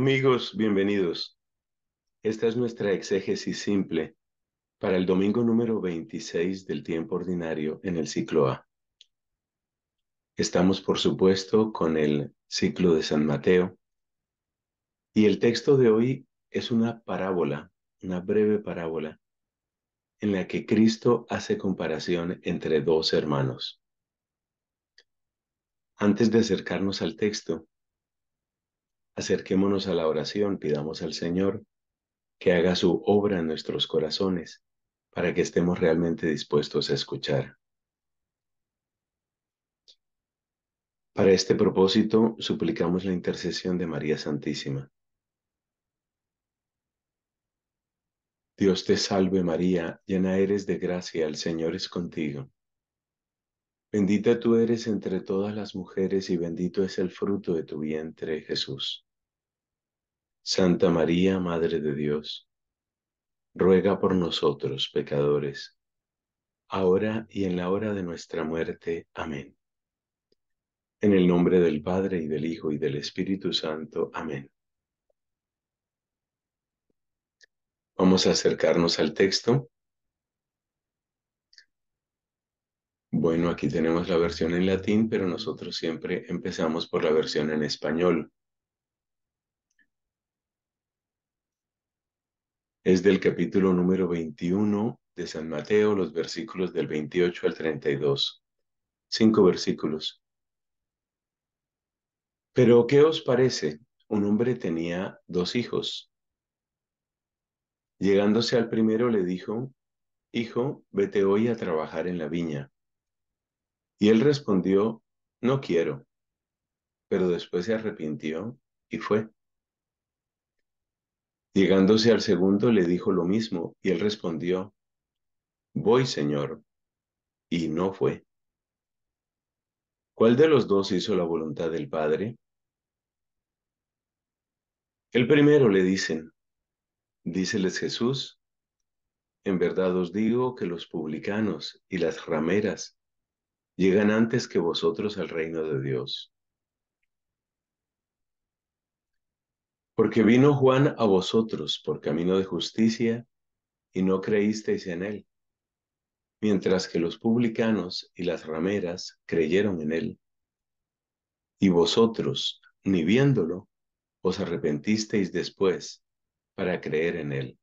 Amigos, bienvenidos. Esta es nuestra exégesis simple para el domingo número 26 del tiempo ordinario en el ciclo A. Estamos, por supuesto, con el ciclo de San Mateo y el texto de hoy es una parábola, una breve parábola, en la que Cristo hace comparación entre dos hermanos. Antes de acercarnos al texto, Acerquémonos a la oración, pidamos al Señor que haga su obra en nuestros corazones para que estemos realmente dispuestos a escuchar. Para este propósito, suplicamos la intercesión de María Santísima. Dios te salve María, llena eres de gracia, el Señor es contigo. Bendita tú eres entre todas las mujeres y bendito es el fruto de tu vientre, Jesús. Santa María, Madre de Dios, ruega por nosotros pecadores, ahora y en la hora de nuestra muerte. Amén. En el nombre del Padre y del Hijo y del Espíritu Santo. Amén. Vamos a acercarnos al texto. Bueno, aquí tenemos la versión en latín, pero nosotros siempre empezamos por la versión en español. Es del capítulo número 21 de San Mateo, los versículos del 28 al 32. Cinco versículos. Pero, ¿qué os parece? Un hombre tenía dos hijos. Llegándose al primero le dijo, Hijo, vete hoy a trabajar en la viña. Y él respondió, no quiero, pero después se arrepintió y fue. Llegándose al segundo le dijo lo mismo y él respondió, voy, Señor, y no fue. ¿Cuál de los dos hizo la voluntad del Padre? El primero le dicen, díceles Jesús, en verdad os digo que los publicanos y las rameras llegan antes que vosotros al reino de Dios. Porque vino Juan a vosotros por camino de justicia y no creísteis en él, mientras que los publicanos y las rameras creyeron en él. Y vosotros, ni viéndolo, os arrepentisteis después para creer en él.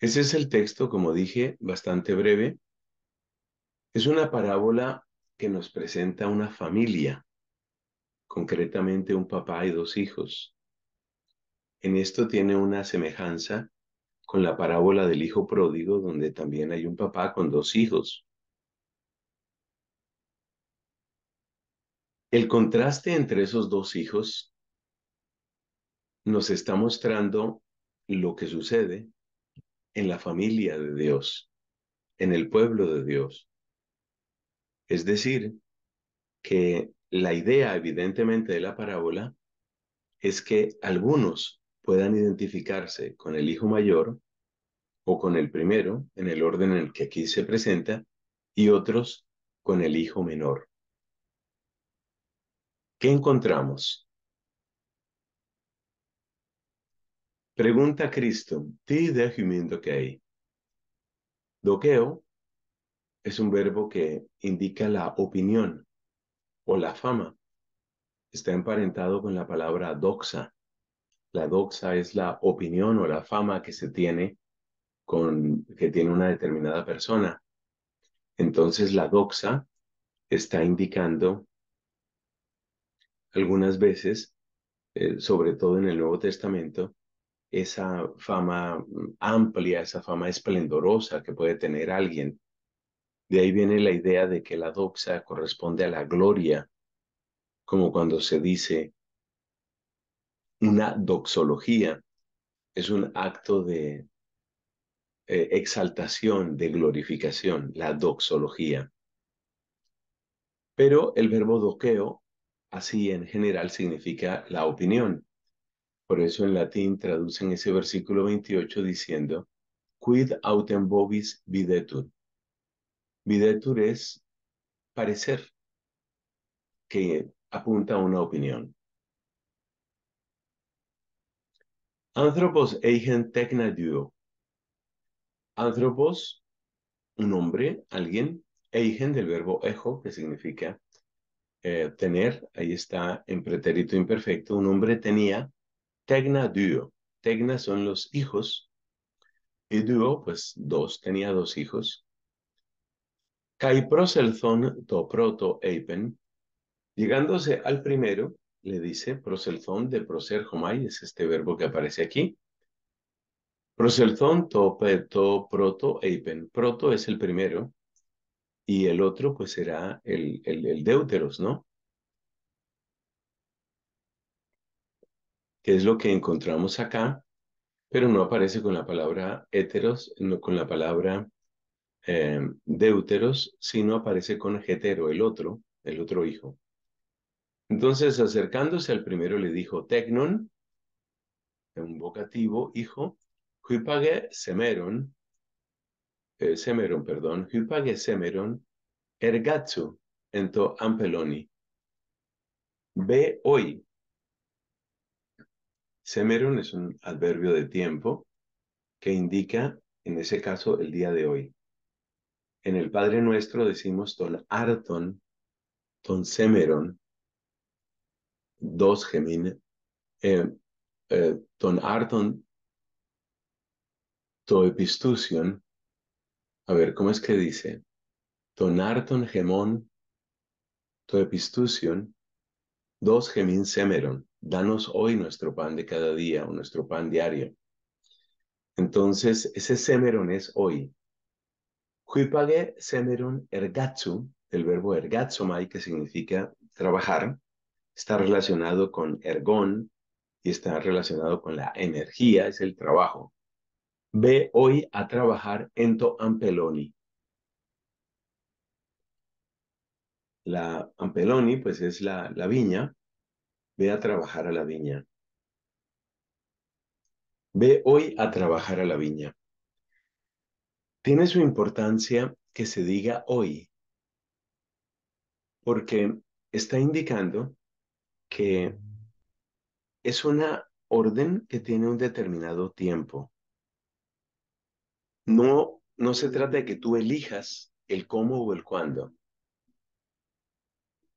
Ese es el texto, como dije, bastante breve, es una parábola que nos presenta una familia, concretamente un papá y dos hijos. En esto tiene una semejanza con la parábola del hijo pródigo, donde también hay un papá con dos hijos. El contraste entre esos dos hijos nos está mostrando lo que sucede en la familia de Dios, en el pueblo de Dios. Es decir, que la idea evidentemente de la parábola es que algunos puedan identificarse con el hijo mayor o con el primero, en el orden en el que aquí se presenta, y otros con el hijo menor. ¿Qué encontramos? Pregunta Cristo, ti de que hay. Doqueo es un verbo que indica la opinión o la fama. Está emparentado con la palabra doxa. La doxa es la opinión o la fama que se tiene con que tiene una determinada persona. Entonces la doxa está indicando algunas veces, eh, sobre todo en el Nuevo Testamento, esa fama mm, amplia, esa fama esplendorosa que puede tener alguien de ahí viene la idea de que la doxa corresponde a la gloria, como cuando se dice una doxología, es un acto de eh, exaltación, de glorificación, la doxología. Pero el verbo doqueo, así en general, significa la opinión. Por eso en latín traducen ese versículo 28 diciendo, quid autem bovis videtur, Videtur es parecer, que apunta a una opinión. Anthropos eigen tecna duo. Anthropos, un hombre, alguien, eigen del verbo ejo, que significa eh, tener, ahí está en pretérito imperfecto, un hombre tenía, tecna duo. Tecna son los hijos, y duo, pues dos, tenía dos hijos. Kai Proselzón to proto eipen, llegándose al primero, le dice proselzon de proser homai, es este verbo que aparece aquí. Proselzón to, proto eipen, proto es el primero, y el otro pues será el, el, deuteros, ¿no? Que es lo que encontramos acá, pero no aparece con la palabra heteros, no con la palabra eh, Deuteros, si no aparece con Getero, el otro, el otro hijo. Entonces, acercándose al primero, le dijo, Tecnon, un vocativo, hijo, hüpage Semeron, eh, Semeron, perdón, hüpage Semeron, Ergatsu, ento Ampeloni. Ve hoy. Semeron es un adverbio de tiempo que indica, en ese caso, el día de hoy en el Padre Nuestro decimos ton arton, ton semeron, dos gemine, eh, eh ton arton, to epistusion, a ver, ¿cómo es que dice? Ton arton gemón, to epistusion, dos gemín semeron, danos hoy nuestro pan de cada día o nuestro pan diario. Entonces, ese semeron es hoy, Kuipage semerun ergatsu, el verbo ergatsumai, que significa trabajar, está relacionado con ergón y está relacionado con la energía, es el trabajo. Ve hoy a trabajar en to ampeloni. La ampeloni, pues es la, la viña. Ve a trabajar a la viña. Ve hoy a trabajar a la viña. Tiene su importancia que se diga hoy, porque está indicando que es una orden que tiene un determinado tiempo. No, no se trata de que tú elijas el cómo o el cuándo.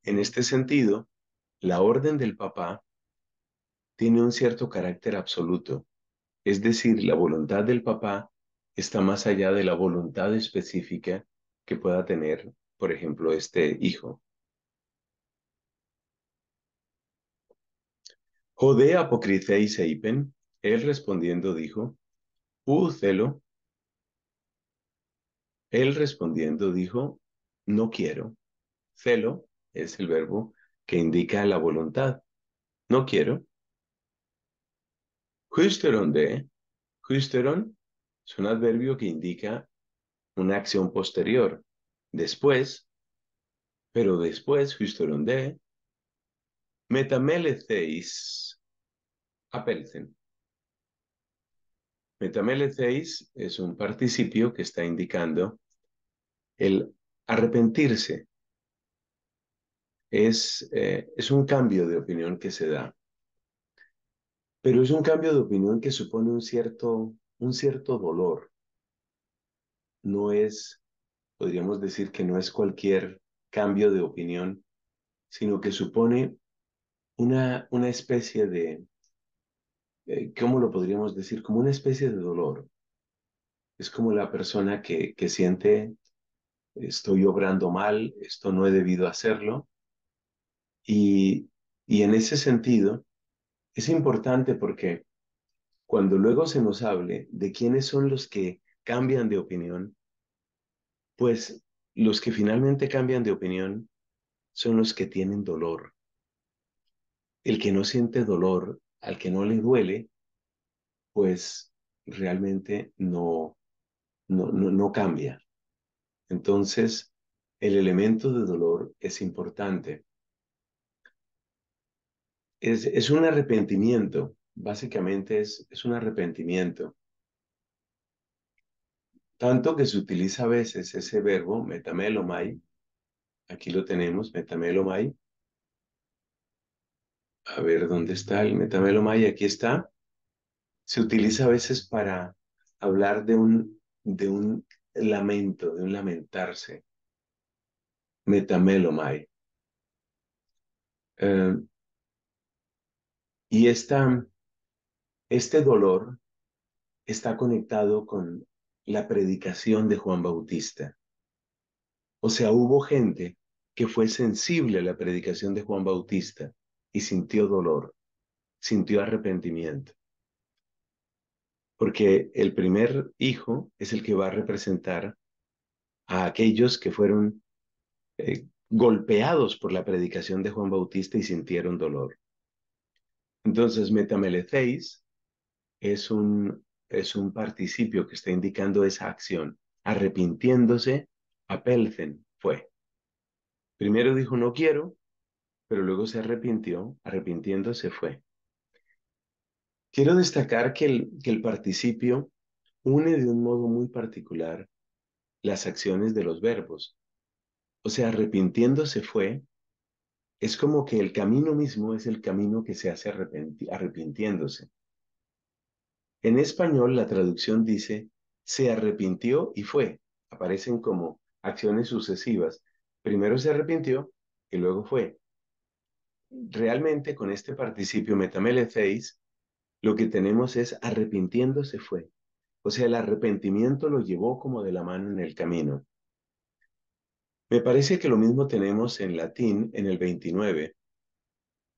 En este sentido, la orden del papá tiene un cierto carácter absoluto, es decir, la voluntad del papá está más allá de la voluntad específica que pueda tener, por ejemplo, este hijo. Jode apocriceis seipen, él respondiendo dijo, U uh, celo. Él respondiendo dijo, no quiero. Celo es el verbo que indica la voluntad. No quiero. Justeron de, es un adverbio que indica una acción posterior. Después, pero después, justo de metameleceis Apelcen. Metameleceis es un participio que está indicando el arrepentirse. Es, eh, es un cambio de opinión que se da. Pero es un cambio de opinión que supone un cierto un cierto dolor. No es, podríamos decir que no es cualquier cambio de opinión, sino que supone una, una especie de, eh, ¿cómo lo podríamos decir? Como una especie de dolor. Es como la persona que, que siente, estoy obrando mal, esto no he debido hacerlo. Y, y en ese sentido, es importante porque cuando luego se nos hable de quiénes son los que cambian de opinión, pues los que finalmente cambian de opinión son los que tienen dolor. El que no siente dolor, al que no le duele, pues realmente no, no, no, cambia. Entonces, el elemento de dolor es importante. Es, es un arrepentimiento básicamente es, es un arrepentimiento. Tanto que se utiliza a veces ese verbo, metamelomai, aquí lo tenemos, metamelomai. A ver, ¿dónde está el metamelomai? Aquí está. Se utiliza a veces para hablar de un, de un lamento, de un lamentarse. Metamelomai. Eh, y esta, este dolor está conectado con la predicación de Juan Bautista. O sea, hubo gente que fue sensible a la predicación de Juan Bautista y sintió dolor, sintió arrepentimiento. Porque el primer hijo es el que va a representar a aquellos que fueron eh, golpeados por la predicación de Juan Bautista y sintieron dolor. Entonces, metamelecéis es un, es un participio que está indicando esa acción. Arrepintiéndose, apelcen fue. Primero dijo no quiero, pero luego se arrepintió, arrepintiéndose fue. Quiero destacar que el, que el participio une de un modo muy particular las acciones de los verbos. O sea, arrepintiéndose fue, es como que el camino mismo es el camino que se hace arrepintiéndose. En español la traducción dice, se arrepintió y fue. Aparecen como acciones sucesivas. Primero se arrepintió y luego fue. Realmente con este participio metameleceis, lo que tenemos es arrepintiéndose fue. O sea, el arrepentimiento lo llevó como de la mano en el camino. Me parece que lo mismo tenemos en latín en el 29.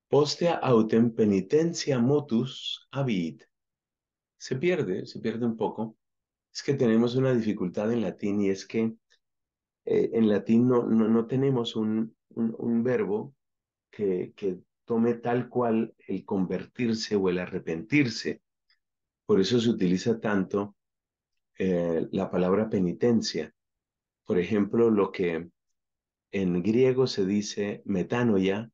Postea autem penitentia motus habit se pierde, se pierde un poco. Es que tenemos una dificultad en latín y es que eh, en latín no, no, tenemos un, un, verbo que, que tome tal cual el convertirse o el arrepentirse. Por eso se utiliza tanto eh, la palabra penitencia. Por ejemplo, lo que en griego se dice metanoia,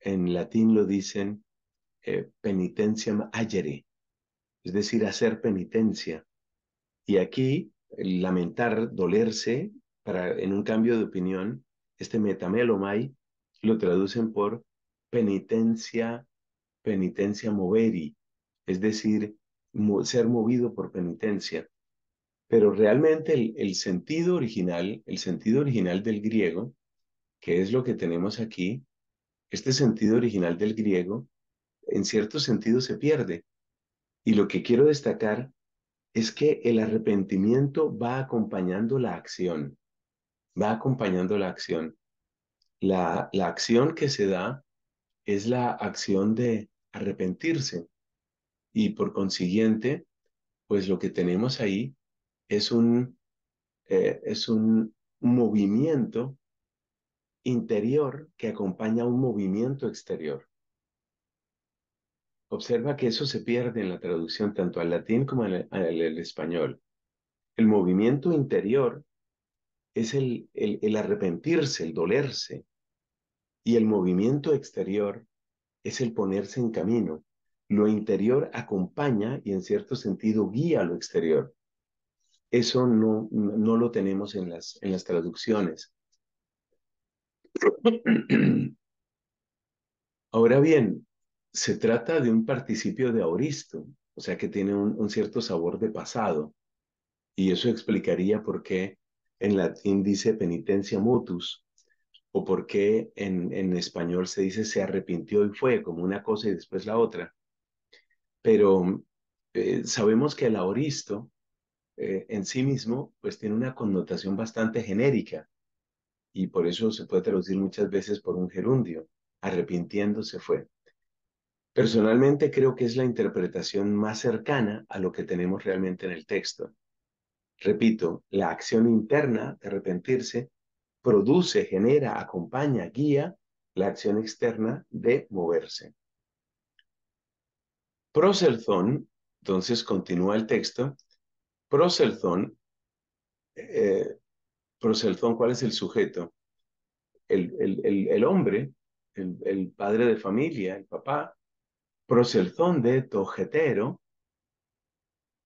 en latín lo dicen eh, agere es decir, hacer penitencia. Y aquí, lamentar, dolerse, para, en un cambio de opinión, este metamelomai lo traducen por penitencia, penitencia moveri, es decir, ser movido por penitencia. Pero realmente el sentido original, el sentido original del griego, que es lo que tenemos aquí, este sentido original del griego, en cierto sentido se pierde, y lo que quiero destacar es que el arrepentimiento va acompañando la acción, va acompañando la acción. La, la acción que se da es la acción de arrepentirse. Y por consiguiente, pues lo que tenemos ahí es un, eh, es un movimiento interior que acompaña un movimiento exterior. Observa que eso se pierde en la traducción tanto al latín como al, español. El movimiento interior es el, el, arrepentirse, el dolerse. Y el movimiento exterior es el ponerse en camino. Lo interior acompaña y en cierto sentido guía a lo exterior. Eso no, no lo tenemos en las, en las traducciones. Ahora bien, se trata de un participio de auristo, o sea que tiene un, cierto sabor de pasado. Y eso explicaría por qué en latín dice penitencia mutus, o por qué en, español se dice se arrepintió y fue, como una cosa y después la otra. Pero eh, sabemos que el auristo eh, en sí mismo pues tiene una connotación bastante genérica y por eso se puede traducir muchas veces por un gerundio, arrepintiéndose fue. Personalmente creo que es la interpretación más cercana a lo que tenemos realmente en el texto. Repito, la acción interna de arrepentirse produce, genera, acompaña, guía la acción externa de moverse. Proselzón, entonces continúa el texto, Proselzón, eh, ¿cuál es el sujeto? El, el, el hombre, el, padre de familia, el papá, de tojetero,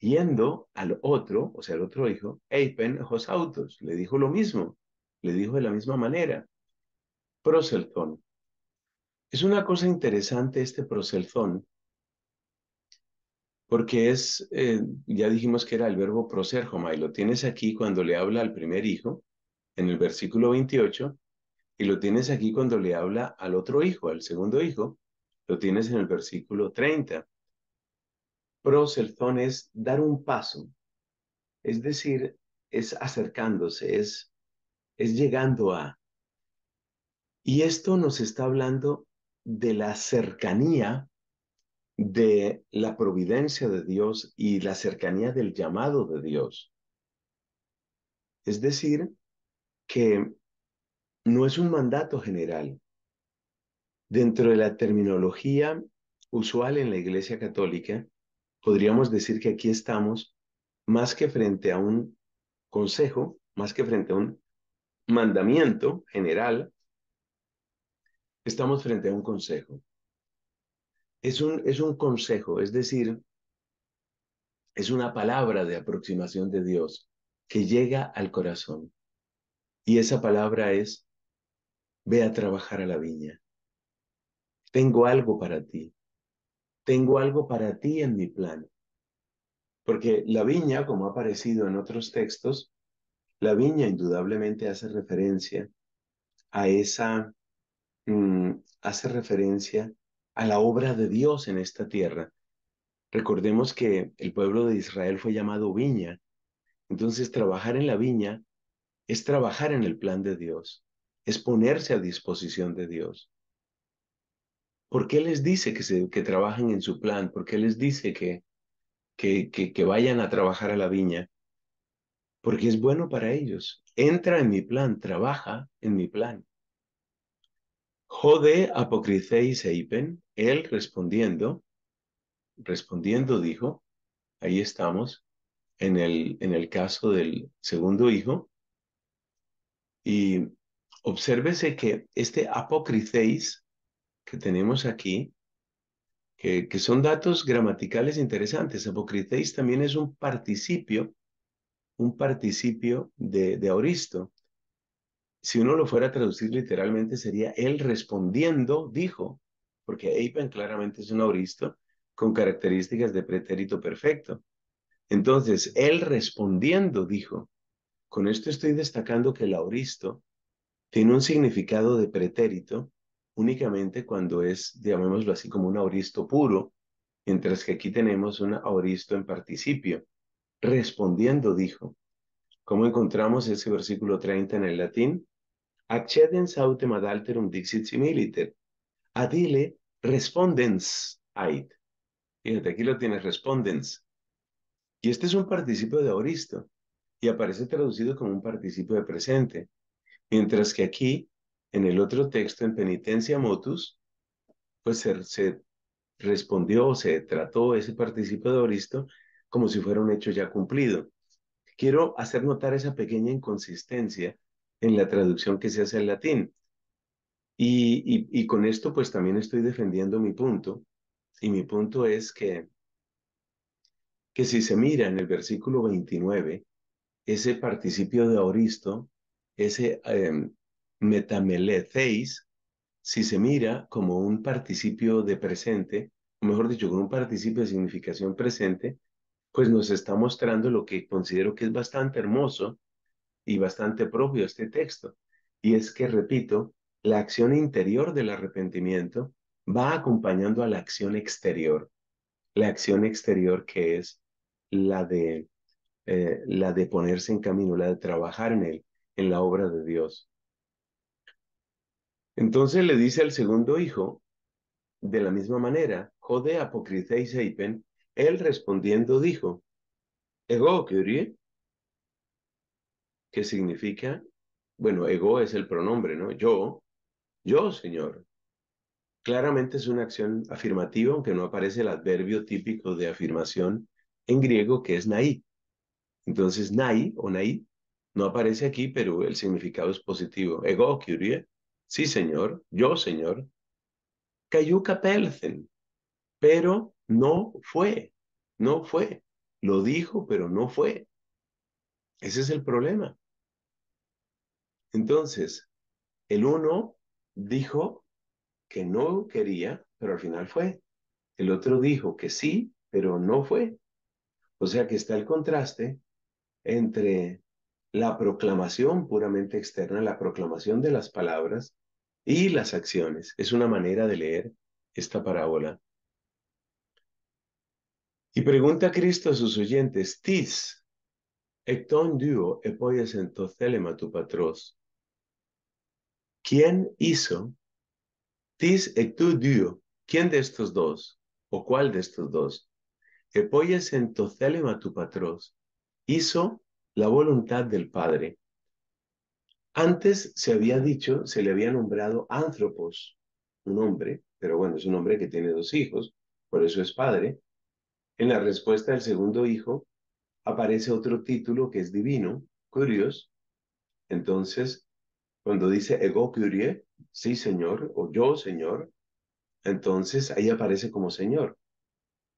yendo al otro, o sea, al otro hijo, eipen Josautos, autos, le dijo lo mismo, le dijo de la misma manera, proselzón. Es una cosa interesante este proselzón, porque es, eh, ya dijimos que era el verbo proserjoma, y lo tienes aquí cuando le habla al primer hijo, en el versículo 28, y lo tienes aquí cuando le habla al otro hijo, al segundo hijo, lo tienes en el versículo 30. celzón es dar un paso, es decir, es acercándose, es, es llegando a. Y esto nos está hablando de la cercanía de la providencia de Dios y la cercanía del llamado de Dios. Es decir, que no es un mandato general, Dentro de la terminología usual en la Iglesia Católica, podríamos decir que aquí estamos más que frente a un consejo, más que frente a un mandamiento general, estamos frente a un consejo. Es un, es un consejo, es decir, es una palabra de aproximación de Dios que llega al corazón. Y esa palabra es, ve a trabajar a la viña. Tengo algo para ti. Tengo algo para ti en mi plan. Porque la viña, como ha aparecido en otros textos, la viña indudablemente hace referencia a esa, mm, hace referencia a la obra de Dios en esta tierra. Recordemos que el pueblo de Israel fue llamado viña. Entonces, trabajar en la viña es trabajar en el plan de Dios, es ponerse a disposición de Dios. ¿Por qué les dice que, que trabajen en su plan? ¿Por qué les dice que, que, que, vayan a trabajar a la viña? Porque es bueno para ellos. Entra en mi plan, trabaja en mi plan. Jode apocriceis eipen, él respondiendo, respondiendo dijo, ahí estamos, en el, en el caso del segundo hijo, y obsérvese que este apocriceis que tenemos aquí, que, que son datos gramaticales interesantes. Apocriteis también es un participio, un participio de, de Auristo. Si uno lo fuera a traducir literalmente sería él respondiendo, dijo, porque Eipen claramente es un Auristo con características de pretérito perfecto. Entonces, él respondiendo dijo, con esto estoy destacando que el auristo tiene un significado de pretérito únicamente cuando es, llamémoslo así, como un auristo puro, mientras que aquí tenemos un auristo en participio. Respondiendo dijo, ¿cómo encontramos ese versículo 30 en el latín? Accedens autem ad alterum dixit similiter. Adile respondens ait. Fíjate, aquí lo tienes, respondens. Y este es un participio de auristo y aparece traducido como un participio de presente, mientras que aquí en el otro texto, en penitencia motus, pues se, respondió, se trató ese participio de Oristo como si fuera un hecho ya cumplido. Quiero hacer notar esa pequeña inconsistencia en la traducción que se hace al latín. Y, con esto pues también estoy defendiendo mi punto. Y mi punto es que, que si se mira en el versículo 29, ese participio de auristo, ese em, metameleceis, si se mira como un participio de presente, o mejor dicho, con un participio de significación presente, pues nos está mostrando lo que considero que es bastante hermoso y bastante propio este texto. Y es que, repito, la acción interior del arrepentimiento va acompañando a la acción exterior. La acción exterior que es la de, eh, la de ponerse en camino, la de trabajar en él, en la obra de Dios. Entonces le dice al segundo hijo, de la misma manera, Jode apocriteis eipen, él respondiendo dijo, ego kyrie, que significa, bueno, ego es el pronombre, ¿no? Yo, yo, Señor. Claramente es una acción afirmativa, aunque no aparece el adverbio típico de afirmación en griego, que es naí. Entonces, naí o naí no aparece aquí, pero el significado es positivo. Ego kyrie Sí, señor, yo, señor. Cayuca Pelzen, pero no fue, no fue. Lo dijo, pero no fue. Ese es el problema. Entonces, el uno dijo que no quería, pero al final fue. El otro dijo que sí, pero no fue. O sea que está el contraste entre la proclamación puramente externa, la proclamación de las palabras, y las acciones. Es una manera de leer esta parábola. Y pregunta Cristo a sus oyentes, en ¿Quién hizo? Tis ¿Quién de estos dos? ¿O cuál de estos dos? Epoyas en tu patros. Hizo la voluntad del Padre. Antes se había dicho, se le había nombrado Ántropos, un hombre, pero bueno, es un hombre que tiene dos hijos, por eso es padre. En la respuesta del segundo hijo aparece otro título que es divino, Curios. Entonces, cuando dice Ego Curie, sí señor, o yo señor, entonces ahí aparece como señor.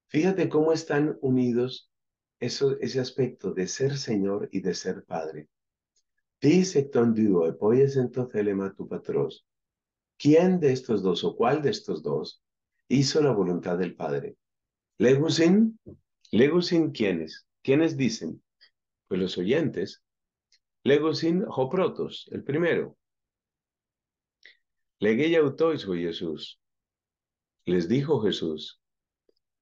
Fíjate cómo están unidos eso, ese aspecto de ser señor y de ser padre tu patros. ¿Quién de estos dos o cuál de estos dos hizo la voluntad del Padre? Legosin, sin quiénes? ¿Quiénes dicen? Pues los oyentes. Legosin hoprotos, el primero. Legué autois Jesús. Les dijo Jesús.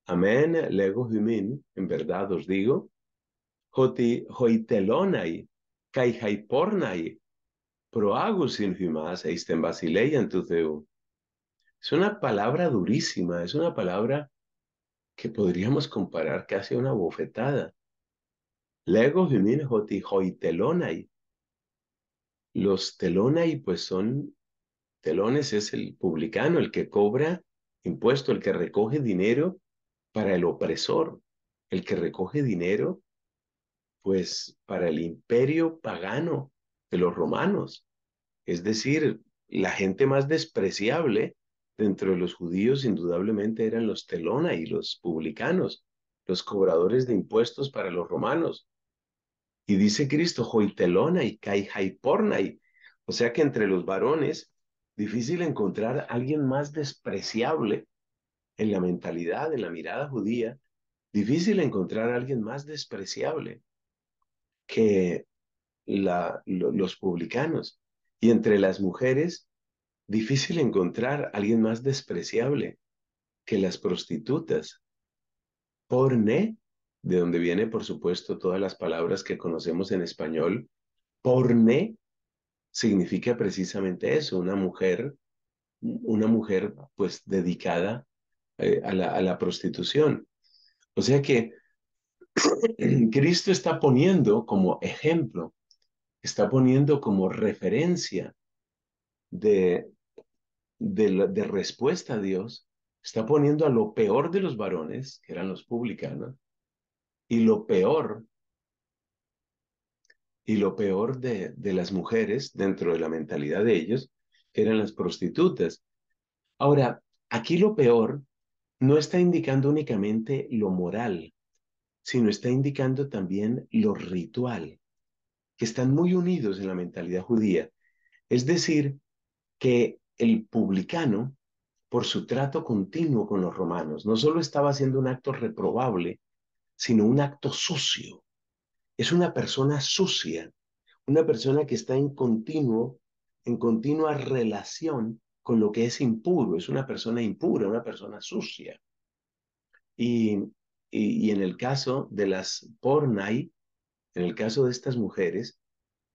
Amén, lego humin, en verdad os digo. Hoti es una palabra durísima, es una palabra que podríamos comparar casi a una bofetada. Lego humin hoti Los telonai pues son, telones es el publicano, el que cobra impuesto, el que recoge dinero para el opresor, el que recoge dinero pues para el imperio pagano de los romanos, es decir, la gente más despreciable dentro de los judíos indudablemente eran los telona y los publicanos, los cobradores de impuestos para los romanos. Y dice Cristo, telona y pornay o sea que entre los varones, difícil encontrar alguien más despreciable en la mentalidad, en la mirada judía, difícil encontrar alguien más despreciable que la, los publicanos. Y entre las mujeres, difícil encontrar alguien más despreciable que las prostitutas. Porne, de donde viene, por supuesto, todas las palabras que conocemos en español, porne significa precisamente eso, una mujer, una mujer pues dedicada eh, a la prostitución. O sea que Cristo está poniendo como ejemplo, está poniendo como referencia de, respuesta a Dios, está poniendo a lo peor de los varones, que eran los publicanos, y lo peor, y lo peor de, de las mujeres dentro de la mentalidad de ellos, que eran las prostitutas. Ahora, aquí lo peor no está indicando únicamente lo moral, sino está indicando también lo ritual, que están muy unidos en la mentalidad judía. Es decir, que el publicano, por su trato continuo con los romanos, no solo estaba haciendo un acto reprobable, sino un acto sucio. Es una persona sucia, una persona que está en continuo, en continua relación con lo que es impuro, es una persona impura, una persona sucia. Y y, en el caso de las pornai, en el caso de estas mujeres,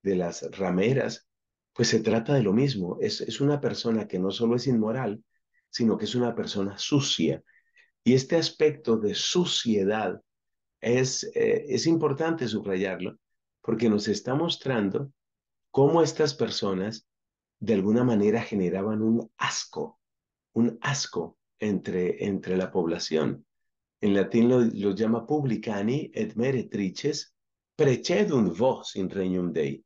de las rameras, pues se trata de lo mismo. Es, una persona que no solo es inmoral, sino que es una persona sucia. Y este aspecto de suciedad es, eh, es importante subrayarlo porque nos está mostrando cómo estas personas de alguna manera generaban un asco, un asco entre, entre la población en latín lo, llama publicani et meretrices precedunt vos in regnum Dei.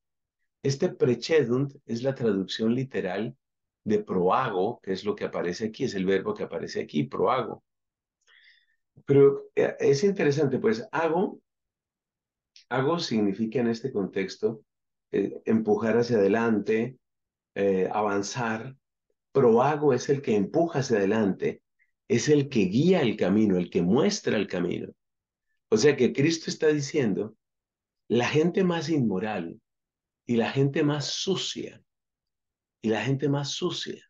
Este precedunt es la traducción literal de proago, que es lo que aparece aquí, es el verbo que aparece aquí, proago. Pero eh, es interesante, pues hago, hago significa en este contexto eh, empujar hacia adelante, eh, avanzar. Proago es el que empuja hacia adelante, es el que guía el camino, el que muestra el camino. O sea que Cristo está diciendo, la gente más inmoral y la gente más sucia, y la gente más sucia,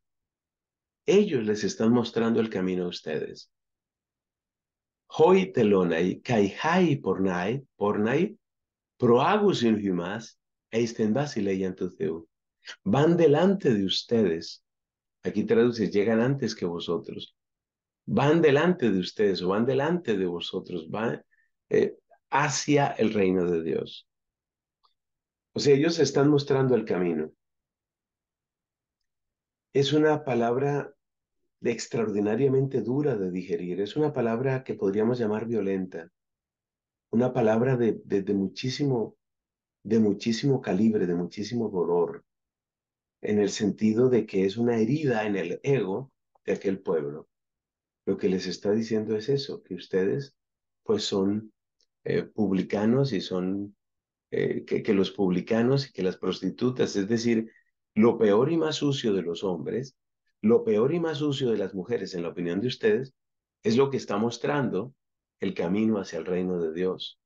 ellos les están mostrando el camino a ustedes. Hoy telonai, proagus Van delante de ustedes. Aquí traduce, llegan antes que vosotros van delante de ustedes o van delante de vosotros, van eh, hacia el reino de Dios. O sea, ellos están mostrando el camino. Es una palabra extraordinariamente dura de digerir. Es una palabra que podríamos llamar violenta. Una palabra de, de muchísimo, de muchísimo calibre, de muchísimo dolor. En el sentido de que es una herida en el ego de aquel pueblo lo que les está diciendo es eso, que ustedes pues son eh, publicanos y son eh, que, los publicanos y que las prostitutas, es decir, lo peor y más sucio de los hombres, lo peor y más sucio de las mujeres, en la opinión de ustedes, es lo que está mostrando el camino hacia el reino de Dios.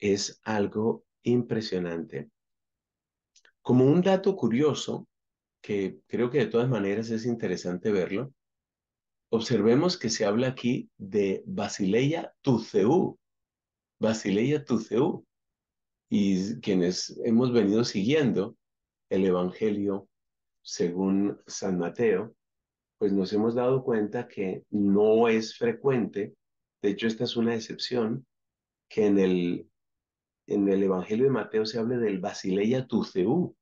Es algo impresionante. Como un dato curioso, que creo que de todas maneras es interesante verlo, observemos que se habla aquí de Basileia Tuceú. Basileia Tuceú. Y quienes hemos venido siguiendo el Evangelio según San Mateo, pues nos hemos dado cuenta que no es frecuente, de hecho esta es una excepción, que en el, en el Evangelio de Mateo se hable del Basileia Tuceú,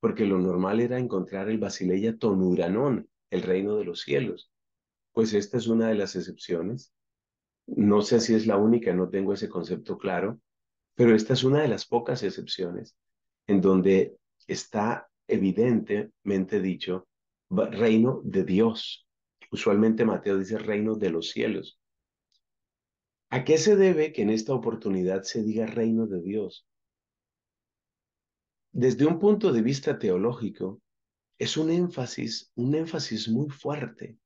porque lo normal era encontrar el Basileia Tonuranón, el reino de los cielos pues esta es una de las excepciones. No sé si es la única, no tengo ese concepto claro, pero esta es una de las pocas excepciones en donde está evidentemente dicho reino de Dios. Usualmente Mateo dice reino de los cielos. ¿A qué se debe que en esta oportunidad se diga reino de Dios? Desde un punto de vista teológico, es un énfasis, un énfasis muy fuerte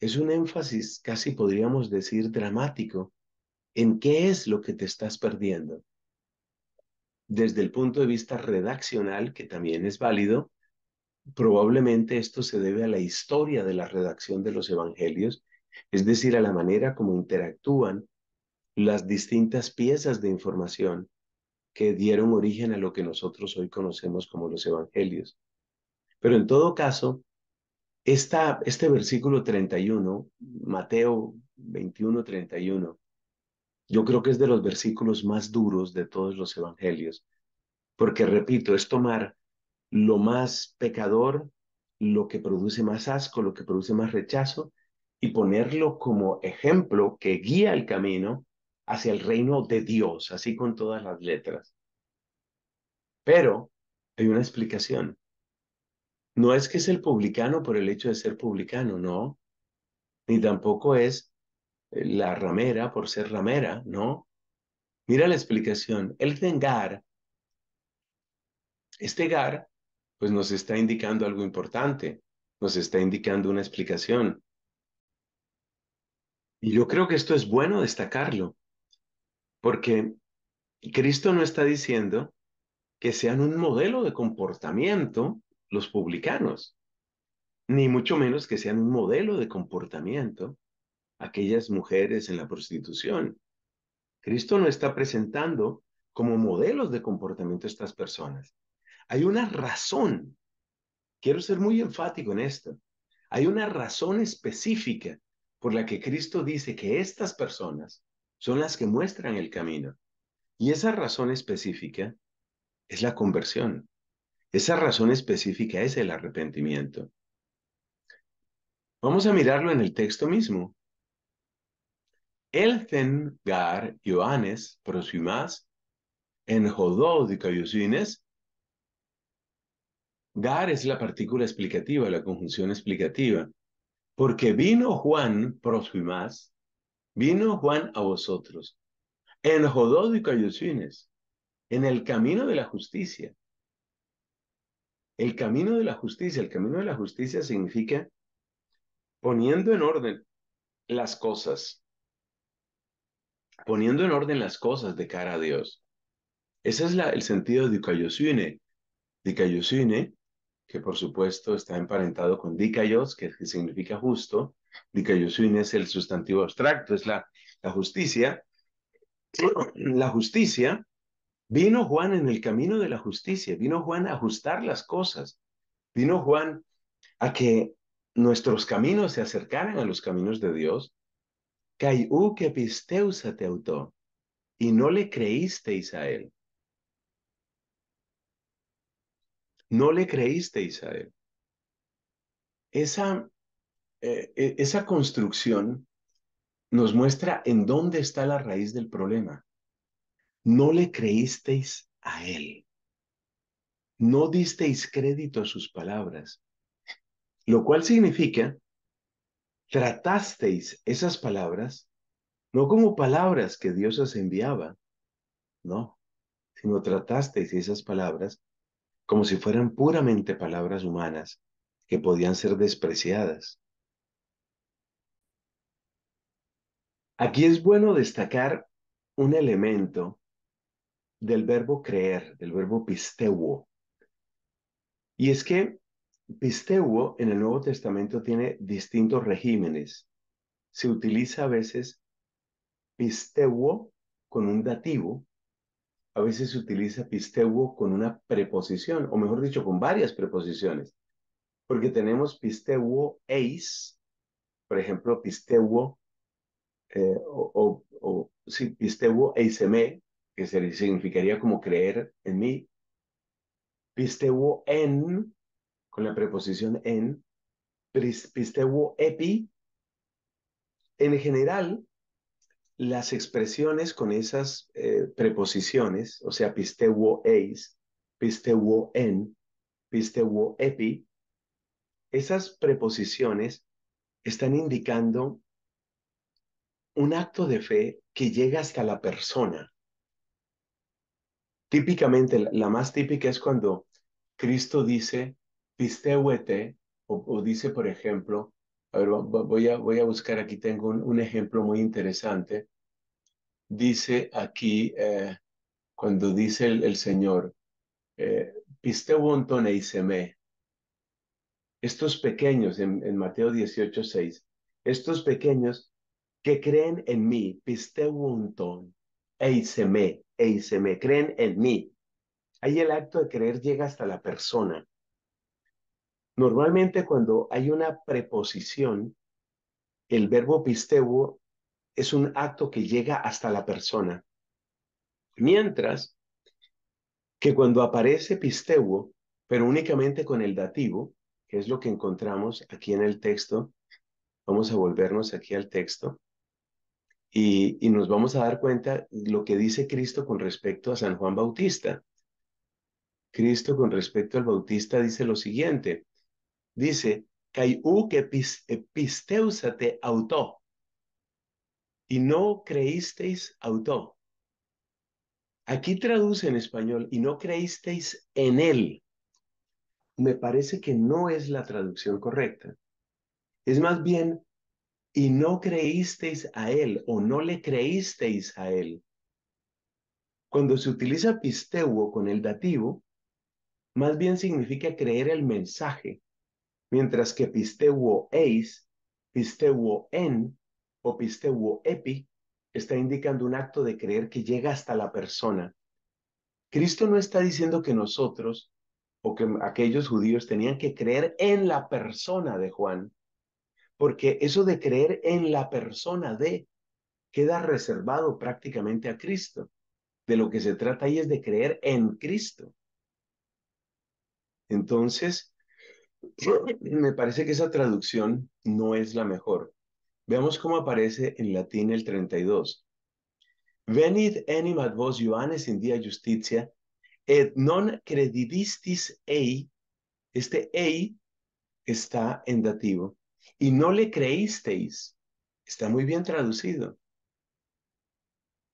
es un énfasis casi podríamos decir dramático en qué es lo que te estás perdiendo. Desde el punto de vista redaccional, que también es válido, probablemente esto se debe a la historia de la redacción de los evangelios, es decir, a la manera como interactúan las distintas piezas de información que dieron origen a lo que nosotros hoy conocemos como los evangelios. Pero en todo caso, este versículo 31, Mateo 21, 31, yo creo que es de los versículos más duros de todos los evangelios, porque repito, es tomar lo más pecador, lo que produce más asco, lo que produce más rechazo, y ponerlo como ejemplo que guía el camino hacia el reino de Dios, así con todas las letras. Pero hay una explicación. No es que es el publicano por el hecho de ser publicano, no. Ni tampoco es eh, la ramera por ser ramera, no. Mira la explicación. El tengar, este gar, pues nos está indicando algo importante, nos está indicando una explicación. Y yo creo que esto es bueno destacarlo, porque Cristo no está diciendo que sean un modelo de comportamiento los publicanos, ni mucho menos que sean un modelo de comportamiento aquellas mujeres en la prostitución. Cristo no está presentando como modelos de comportamiento a estas personas. Hay una razón, quiero ser muy enfático en esto, hay una razón específica por la que Cristo dice que estas personas son las que muestran el camino. Y esa razón específica es la conversión. Esa razón específica es el arrepentimiento. Vamos a mirarlo en el texto mismo. Elfen gar Ioannes prosimas en Jododicayusines. Gar es la partícula explicativa, la conjunción explicativa. Porque vino Juan prosimas, vino Juan a vosotros en Jododicayusines, en el camino de la justicia. El camino de la justicia, el camino de la justicia significa poniendo en orden las cosas, poniendo en orden las cosas de cara a Dios. Ese es el sentido de dikaiosune. que por supuesto está emparentado con Dikayos, que, significa justo. Dikayosune es el sustantivo abstracto, es la, la justicia. La justicia Vino Juan en el camino de la justicia, vino Juan a ajustar las cosas, vino Juan a que nuestros caminos se acercaran a los caminos de Dios. y no le creíste, a No le creíste, a Esa, eh, e, esa construcción nos muestra en dónde está la raíz del problema. No le creísteis a él. No disteis crédito a sus palabras. Lo cual significa, tratasteis esas palabras no como palabras que Dios os enviaba, no, sino tratasteis esas palabras como si fueran puramente palabras humanas que podían ser despreciadas. Aquí es bueno destacar un elemento del verbo creer, del verbo pisteuo. Y es que pisteuo en el Nuevo Testamento tiene distintos regímenes. Se utiliza a veces pisteuo con un dativo, a veces se utiliza pisteuo con una preposición, o mejor dicho, con varias preposiciones, porque tenemos pisteuo eis, por ejemplo, pisteuo, eh, o, pisteuo eiseme, que significaría como creer en mí, pisteuo en, con la preposición en, pisteuo epi, en general, las expresiones con esas eh, preposiciones, o sea, pisteuo eis, pisteuo en, pisteuo epi, esas preposiciones están indicando un acto de fe que llega hasta la persona, típicamente, la más típica es cuando Cristo dice, pisteuete, o, dice, por ejemplo, a voy a, voy a buscar aquí, tengo un, ejemplo muy interesante. Dice aquí, eh, cuando dice el, Señor, eh, pisteuontone y Estos pequeños, en, Mateo 18, 6, estos pequeños que creen en mí, pistehuonton eisemé, e y se me creen en mí. Ahí el acto de creer llega hasta la persona. Normalmente cuando hay una preposición, el verbo pisteuo es un acto que llega hasta la persona. Mientras que cuando aparece pisteuo, pero únicamente con el dativo, que es lo que encontramos aquí en el texto, vamos a volvernos aquí al texto, y, nos vamos a dar cuenta lo que dice Cristo con respecto a San Juan Bautista. Cristo con respecto al Bautista dice lo siguiente. Dice, caiú que te autó. Y no creísteis autó. Aquí traduce en español, y no creísteis en él. Me parece que no es la traducción correcta. Es más bien, y no creísteis a él o no le creísteis a él. Cuando se utiliza pisteuo con el dativo, más bien significa creer el mensaje, mientras que pisteuo eis, pisteuo en o pisteuo epi está indicando un acto de creer que llega hasta la persona. Cristo no está diciendo que nosotros o que aquellos judíos tenían que creer en la persona de Juan, porque eso de creer en la persona de queda reservado prácticamente a Cristo. De lo que se trata ahí es de creer en Cristo. Entonces, me parece que esa traducción no es la mejor. Veamos cómo aparece en latín el 32. Venid enim ad vos Ioannes in dia justitia, et non credidistis ei. Este ei está en dativo y no le creísteis. Está muy bien traducido.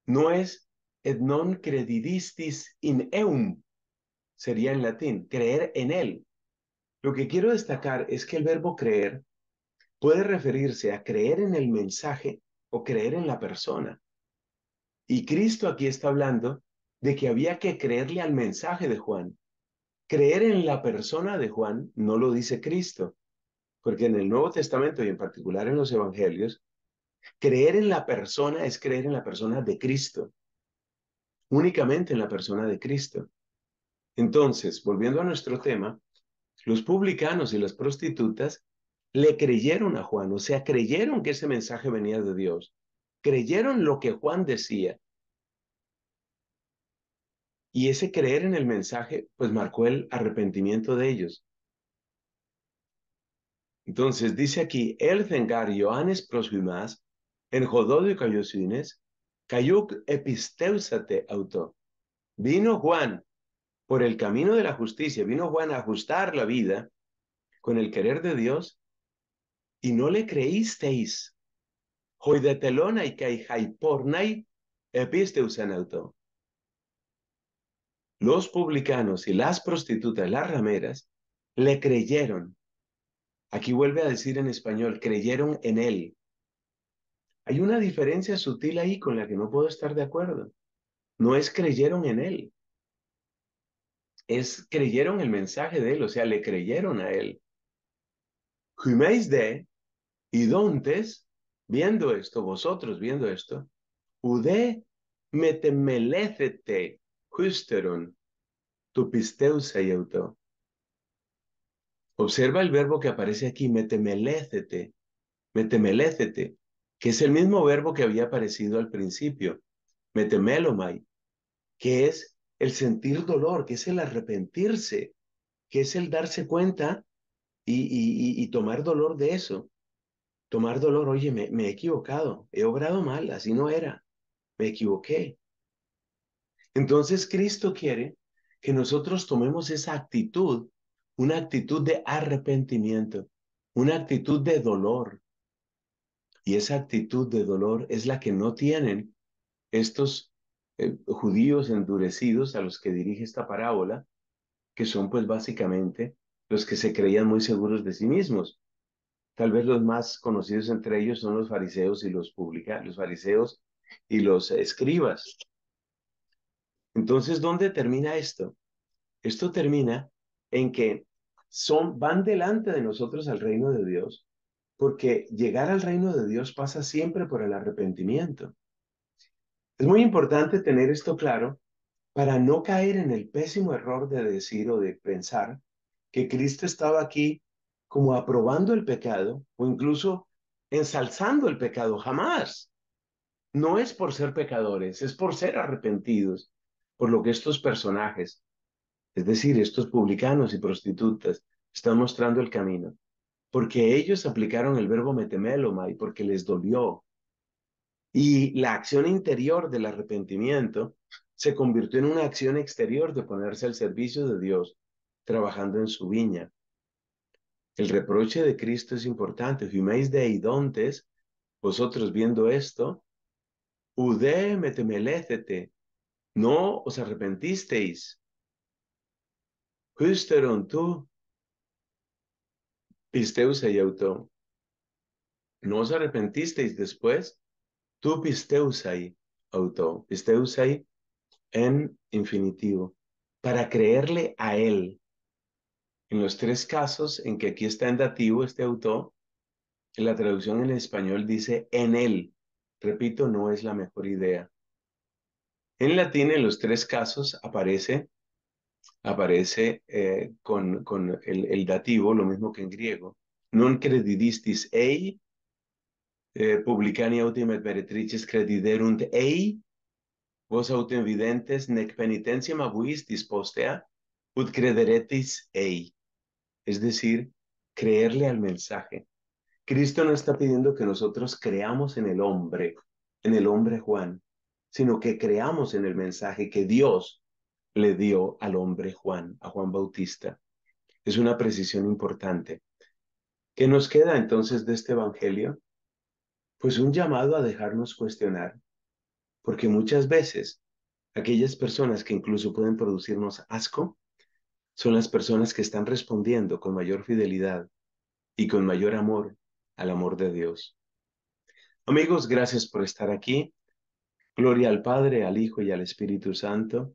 No es et non credidistis in eum, sería en latín, creer en él. Lo que quiero destacar es que el verbo creer puede referirse a creer en el mensaje o creer en la persona. Y Cristo aquí está hablando de que había que creerle al mensaje de Juan. Creer en la persona de Juan no lo dice Cristo, porque en el Nuevo Testamento y en particular en los Evangelios, creer en la persona es creer en la persona de Cristo, únicamente en la persona de Cristo. Entonces, volviendo a nuestro tema, los publicanos y las prostitutas le creyeron a Juan, o sea, creyeron que ese mensaje venía de Dios, creyeron lo que Juan decía. Y ese creer en el mensaje, pues marcó el arrepentimiento de ellos. Entonces dice aquí, el zengar Ioannes prosvimas, en Jododio cayosines, cayuc episteusate auto. Vino Juan por el camino de la justicia, vino Juan a ajustar la vida con el querer de Dios y no le creísteis. telona y caijaipornai episteusan auto. Los publicanos y las prostitutas, las rameras, le creyeron Aquí vuelve a decir en español, creyeron en él. Hay una diferencia sutil ahí con la que no puedo estar de acuerdo. No es creyeron en él. Es creyeron el mensaje de él, o sea, le creyeron a él. Jumeis de, y dontes, viendo esto, vosotros viendo esto, ude metemelecete justeron, tu pisteusa y Observa el verbo que aparece aquí, metemelécete, metemelécete, que es el mismo verbo que había aparecido al principio, metemelomai, que es el sentir dolor, que es el arrepentirse, que es el darse cuenta y, tomar dolor de eso. Tomar dolor, oye, me he equivocado, he obrado mal, así no era, me equivoqué. Entonces Cristo quiere que nosotros tomemos esa actitud una actitud de arrepentimiento, una actitud de dolor. Y esa actitud de dolor es la que no tienen estos eh, judíos endurecidos a los que dirige esta parábola, que son pues básicamente los que se creían muy seguros de sí mismos. Tal vez los más conocidos entre ellos son los fariseos y los los fariseos y los escribas. Entonces, ¿dónde termina esto? Esto termina en que van delante de nosotros al reino de Dios, porque llegar al reino de Dios pasa siempre por el arrepentimiento. Es muy importante tener esto claro para no caer en el pésimo error de decir o de pensar que Cristo estaba aquí como aprobando el pecado o incluso ensalzando el pecado. Jamás. No es por ser pecadores, es por ser arrepentidos, por lo que estos personajes es decir, estos publicanos y prostitutas están mostrando el camino, porque ellos aplicaron el verbo metemeloma y porque les dolió. Y la acción interior del arrepentimiento se convirtió en una acción exterior de ponerse al servicio de Dios, trabajando en su viña. El reproche de Cristo es importante. Fuméis de idontes, vosotros viendo esto, ude metemelécete, no os arrepentisteis. Hüsteron tú, y ¿No os arrepentisteis después? Tú pisteusai, auto, pisteusai en infinitivo, para creerle a él. En los tres casos en que aquí está en dativo este auto, en la traducción en español dice en él. Repito, no es la mejor idea. En latín en los tres casos aparece aparece eh, con, con el, dativo, lo mismo que en griego. Non credidistis ei, eh, publicani autem et crediderunt ei, vos autem videntes nec penitentiam abuistis postea, ut crederetis ei. Es decir, creerle al mensaje. Cristo no está pidiendo que nosotros creamos en el hombre, en el hombre Juan, sino que creamos en el mensaje que Dios le dio al hombre Juan, a Juan Bautista. Es una precisión importante. ¿Qué nos queda entonces de este Evangelio? Pues un llamado a dejarnos cuestionar, porque muchas veces aquellas personas que incluso pueden producirnos asco son las personas que están respondiendo con mayor fidelidad y con mayor amor al amor de Dios. Amigos, gracias por estar aquí. Gloria al Padre, al Hijo y al Espíritu Santo